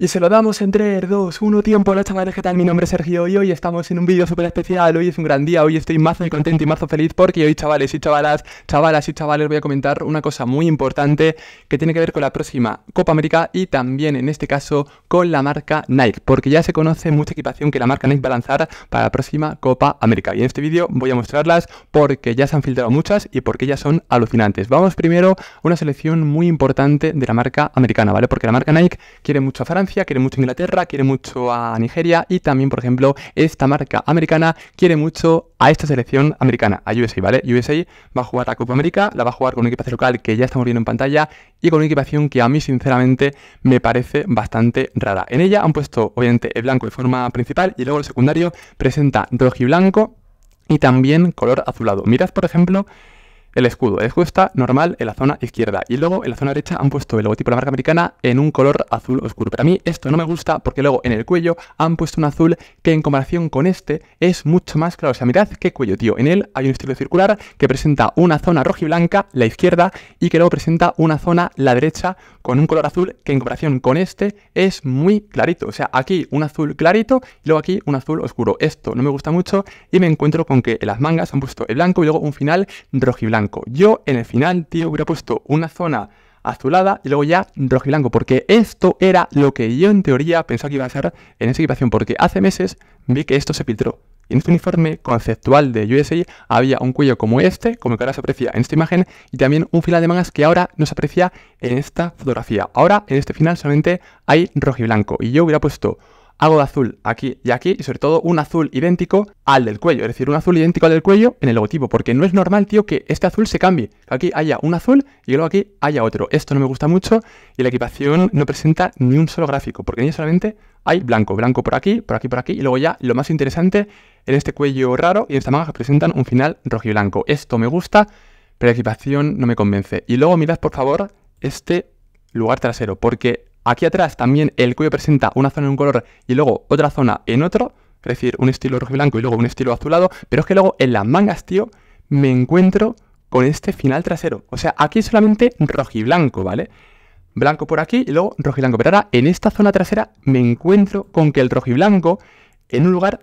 Y se lo damos entre 3, 2, 1, tiempo. Hola chavales, ¿qué tal? Mi nombre es Sergio y hoy estamos en un vídeo súper especial. Hoy es un gran día, hoy estoy mazo y contento y mazo feliz porque hoy chavales y chavalas, chavalas y chavales voy a comentar una cosa muy importante que tiene que ver con la próxima Copa América y también en este caso con la marca Nike, porque ya se conoce mucha equipación que la marca Nike va a lanzar para la próxima Copa América. Y en este vídeo voy a mostrarlas porque ya se han filtrado muchas y porque ya son alucinantes. Vamos primero a una selección muy importante de la marca americana, ¿vale? Porque la marca Nike quiere mucho a Francia quiere mucho a Inglaterra, quiere mucho a Nigeria y también, por ejemplo, esta marca americana quiere mucho a esta selección americana, a USA, ¿vale? USA va a jugar la Copa América, la va a jugar con una equipación local que ya estamos viendo en pantalla y con una equipación que a mí, sinceramente, me parece bastante rara. En ella han puesto, obviamente, el blanco de forma principal y luego el secundario presenta rojo y blanco y también color azulado. Mirad, por ejemplo, el escudo. El escudo está normal en la zona izquierda y luego en la zona derecha han puesto el logotipo de la marca americana en un color azul oscuro. Para mí esto no me gusta porque luego en el cuello han puesto un azul que en comparación con este es mucho más claro. O sea, mirad qué cuello, tío. En él hay un estilo circular que presenta una zona roja y blanca, la izquierda, y que luego presenta una zona, la derecha, con un color azul que en comparación con este es muy clarito. O sea, aquí un azul clarito y luego aquí un azul oscuro. Esto no me gusta mucho y me encuentro con que en las mangas han puesto el blanco y luego un final rojo y blanco. Yo en el final, tío, hubiera puesto una zona azulada y luego ya rojo y blanco, porque esto era lo que yo en teoría pensaba que iba a ser en esa equipación, porque hace meses vi que esto se filtró. Y en este uniforme conceptual de USA había un cuello como este, como que ahora se aprecia en esta imagen, y también un final de mangas que ahora no se aprecia en esta fotografía. Ahora, en este final solamente hay rojo y blanco, y yo hubiera puesto algo de azul aquí y aquí, y sobre todo un azul idéntico al del cuello, es decir, un azul idéntico al del cuello en el logotipo, porque no es normal, tío, que este azul se cambie, que aquí haya un azul y luego aquí haya otro. Esto no me gusta mucho y la equipación no presenta ni un solo gráfico, porque ni solamente hay blanco, blanco por aquí, por aquí, por aquí, y luego ya lo más interesante en este cuello raro y en esta manga presentan un final rojo y blanco. Esto me gusta, pero la equipación no me convence. Y luego mirad, por favor, este lugar trasero, porque Aquí atrás también el cuello presenta una zona en un color y luego otra zona en otro, es decir, un estilo rojo y blanco y luego un estilo azulado, pero es que luego en las mangas, tío, me encuentro con este final trasero. O sea, aquí solamente rojo y blanco, ¿vale? Blanco por aquí y luego rojo y blanco. Pero ahora en esta zona trasera me encuentro con que el rojo y blanco en un lugar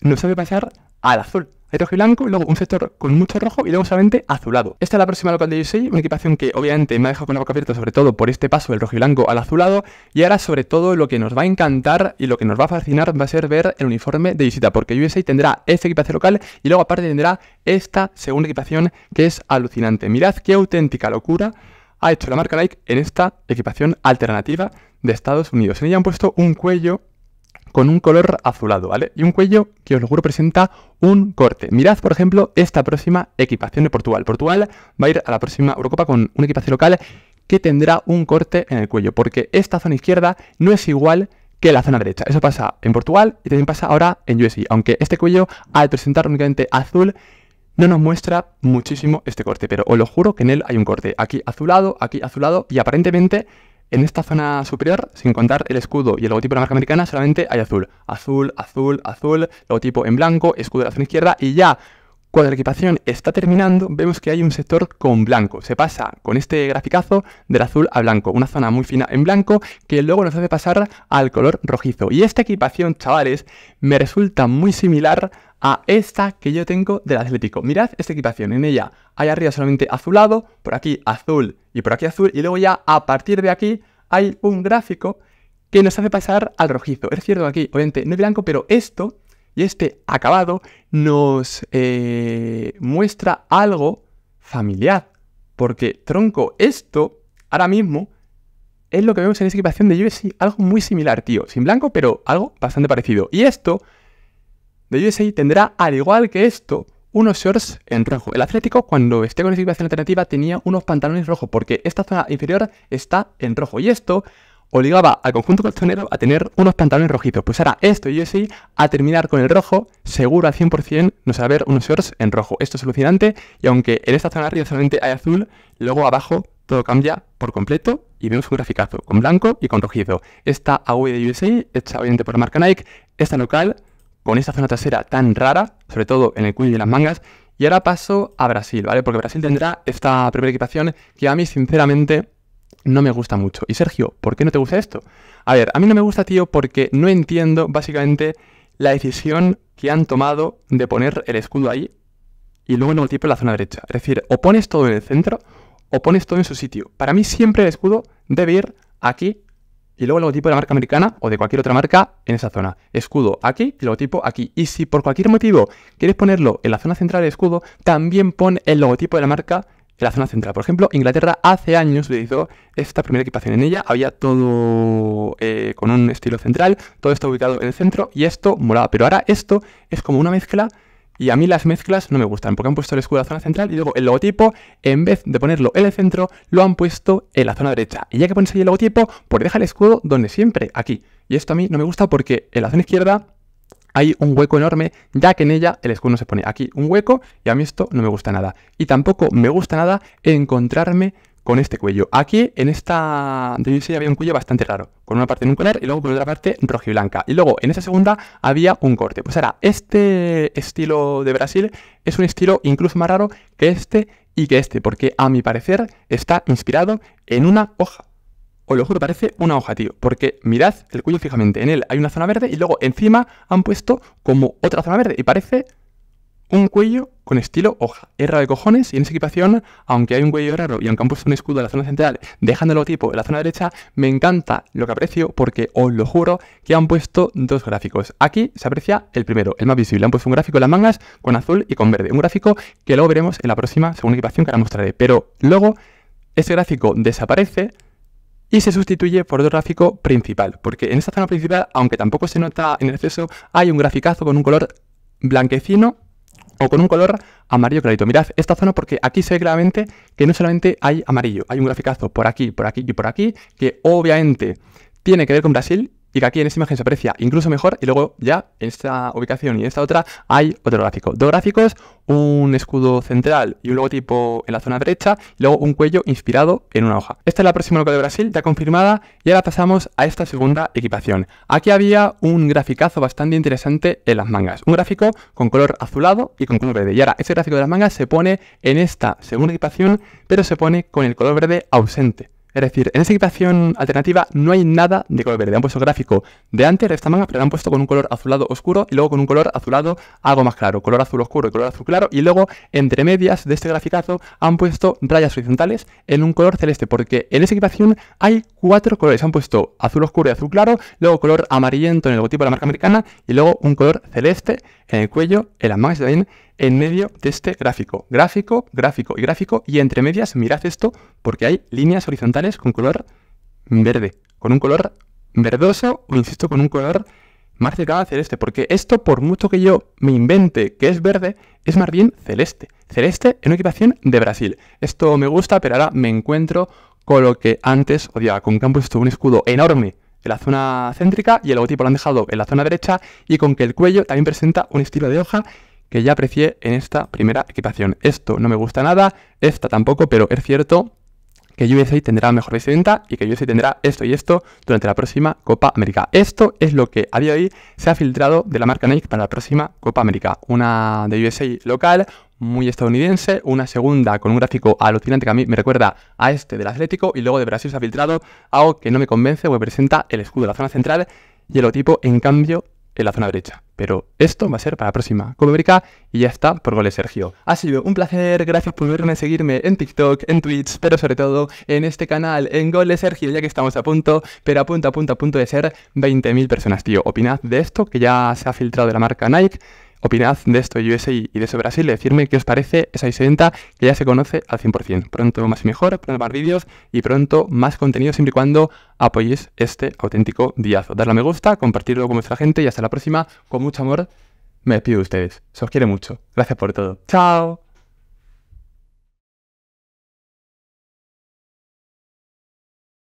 no sabe pasar al azul. El rojo y blanco, y luego un sector con mucho rojo y luego solamente azulado. Esta es la próxima local de USA, una equipación que obviamente me ha dejado con la boca abierta sobre todo por este paso del rojo y blanco al azulado y ahora sobre todo lo que nos va a encantar y lo que nos va a fascinar va a ser ver el uniforme de visita porque USA tendrá esta equipación local y luego aparte tendrá esta segunda equipación que es alucinante. Mirad qué auténtica locura ha hecho la marca Nike en esta equipación alternativa de Estados Unidos. En ella han puesto un cuello con un color azulado, ¿vale? Y un cuello que os lo juro presenta un corte. Mirad, por ejemplo, esta próxima equipación de Portugal. Portugal va a ir a la próxima Eurocopa con una equipación local que tendrá un corte en el cuello, porque esta zona izquierda no es igual que la zona derecha. Eso pasa en Portugal y también pasa ahora en USA, aunque este cuello, al presentar únicamente azul, no nos muestra muchísimo este corte, pero os lo juro que en él hay un corte. Aquí azulado, aquí azulado y aparentemente en esta zona superior, sin contar el escudo y el logotipo de la marca americana, solamente hay azul. Azul, azul, azul, logotipo en blanco, escudo de la zona izquierda y ya cuando la equipación está terminando, vemos que hay un sector con blanco. Se pasa con este graficazo del azul a blanco, una zona muy fina en blanco que luego nos hace pasar al color rojizo. Y esta equipación, chavales, me resulta muy similar a esta que yo tengo del Atlético. Mirad esta equipación, en ella hay arriba solamente azulado, por aquí azul y por aquí azul, y luego ya a partir de aquí hay un gráfico que nos hace pasar al rojizo. Es cierto que aquí, obviamente, no es blanco, pero esto y este acabado nos eh, muestra algo familiar, porque tronco, esto ahora mismo es lo que vemos en esa equipación de USA, algo muy similar, tío, sin blanco, pero algo bastante parecido. Y esto de USA tendrá, al igual que esto, unos shorts en rojo. El Atlético, cuando esté con esa equipación alternativa, tenía unos pantalones rojos, porque esta zona inferior está en rojo. Y esto obligaba al conjunto costanero a tener unos pantalones rojizos. Pues ahora esto y a terminar con el rojo, seguro al 100% nos va a ver unos shorts en rojo. Esto es alucinante y aunque en esta zona arriba solamente hay azul, luego abajo todo cambia por completo y vemos un graficazo con blanco y con rojizo. Esta away de USA, hecha obviamente por la marca Nike, esta local con esta zona trasera tan rara, sobre todo en el cuello y en las mangas, y ahora paso a Brasil, ¿vale? Porque Brasil tendrá esta primera equipación que a mí, sinceramente, no me gusta mucho. Y Sergio, ¿por qué no te gusta esto? A ver, a mí no me gusta, tío, porque no entiendo básicamente la decisión que han tomado de poner el escudo ahí y luego el logotipo en la zona derecha. Es decir, o pones todo en el centro o pones todo en su sitio. Para mí siempre el escudo debe ir aquí y luego el logotipo de la marca americana o de cualquier otra marca en esa zona. Escudo aquí y logotipo aquí. Y si por cualquier motivo quieres ponerlo en la zona central del escudo, también pon el logotipo de la marca la zona central. Por ejemplo, Inglaterra hace años utilizó esta primera equipación. En ella había todo eh, con un estilo central, todo está ubicado en el centro y esto molaba, Pero ahora esto es como una mezcla y a mí las mezclas no me gustan porque han puesto el escudo en la zona central y luego el logotipo, en vez de ponerlo en el centro, lo han puesto en la zona derecha. Y ya que pones ahí el logotipo, pues deja el escudo donde siempre, aquí. Y esto a mí no me gusta porque en la zona izquierda hay un hueco enorme, ya que en ella el escudo no se pone aquí un hueco y a mí esto no me gusta nada. Y tampoco me gusta nada encontrarme con este cuello. Aquí, en esta división había un cuello bastante raro, con una parte en un color y luego con otra parte rojiblanca. Y luego, en esa segunda, había un corte. Pues ahora, este estilo de Brasil es un estilo incluso más raro que este y que este, porque a mi parecer está inspirado en una hoja os lo juro, parece una hoja, tío. Porque mirad el cuello fijamente. En él hay una zona verde y luego encima han puesto como otra zona verde. Y parece un cuello con estilo hoja. Es raro de cojones y en esa equipación, aunque hay un cuello raro y aunque han puesto un escudo en la zona central, dejándolo tipo. logotipo en la zona derecha, me encanta lo que aprecio porque os lo juro que han puesto dos gráficos. Aquí se aprecia el primero, el más visible. Han puesto un gráfico en las mangas con azul y con verde. Un gráfico que luego veremos en la próxima segunda equipación que ahora mostraré. Pero luego... ese gráfico desaparece, y se sustituye por otro gráfico principal, porque en esta zona principal, aunque tampoco se nota en exceso, hay un graficazo con un color blanquecino o con un color amarillo clarito. Mirad esta zona porque aquí se ve claramente que no solamente hay amarillo, hay un graficazo por aquí, por aquí y por aquí, que obviamente tiene que ver con Brasil y que aquí en esta imagen se aprecia incluso mejor y luego ya en esta ubicación y en esta otra hay otro gráfico. Dos gráficos, un escudo central y un logotipo en la zona derecha y luego un cuello inspirado en una hoja. Esta es la próxima local de Brasil ya confirmada y ahora pasamos a esta segunda equipación. Aquí había un graficazo bastante interesante en las mangas. Un gráfico con color azulado y con color verde. Y ahora este gráfico de las mangas se pone en esta segunda equipación pero se pone con el color verde ausente. Es decir, en esa equipación alternativa no hay nada de color verde. Han puesto gráfico de antes de esta manga, pero lo han puesto con un color azulado oscuro y luego con un color azulado algo más claro. Color azul oscuro y color azul claro. Y luego, entre medias de este graficazo, han puesto rayas horizontales en un color celeste, porque en esa equipación hay cuatro colores. Han puesto azul oscuro y azul claro, luego color amarillento en el logotipo de la marca americana y luego un color celeste en el cuello, en las mangas y también en medio de este gráfico. Gráfico, gráfico y gráfico. Y entre medias, mirad esto, porque hay líneas horizontales con color verde, con un color verdoso, o insisto, con un color más cercano a celeste, porque esto, por mucho que yo me invente que es verde, es más bien celeste. Celeste en una equipación de Brasil. Esto me gusta, pero ahora me encuentro con lo que antes odiaba, con que han puesto un escudo enorme en la zona céntrica y el logotipo lo han dejado en la zona derecha y con que el cuello también presenta un estilo de hoja que ya aprecié en esta primera equipación. Esto no me gusta nada, esta tampoco, pero es cierto que USA tendrá mejor residenta y que USA tendrá esto y esto durante la próxima Copa América. Esto es lo que a día de hoy se ha filtrado de la marca Nike para la próxima Copa América. Una de USA local, muy estadounidense, una segunda con un gráfico alucinante que a mí me recuerda a este del Atlético y luego de Brasil se ha filtrado algo que no me convence, porque presenta el escudo de la zona central y el logotipo en cambio en la zona derecha. Pero esto va a ser para la próxima Copa y ya está por goles Sergio. Ha sido un placer, gracias por verme, seguirme en TikTok, en Twitch, pero sobre todo en este canal, en goles Sergio, ya que estamos a punto, pero a punto, a punto, a punto de ser 20.000 personas, tío. Opinad de esto que ya se ha filtrado de la marca Nike Opinad de esto USA y de ese Brasil decirme qué os parece esa isenta que ya se conoce al 100%. Pronto más y mejor, pronto más vídeos y pronto más contenido siempre y cuando apoyéis este auténtico diazo. Darle a me gusta, compartirlo con vuestra gente y hasta la próxima. Con mucho amor me despido de ustedes. Se os quiere mucho. Gracias por todo. Chao.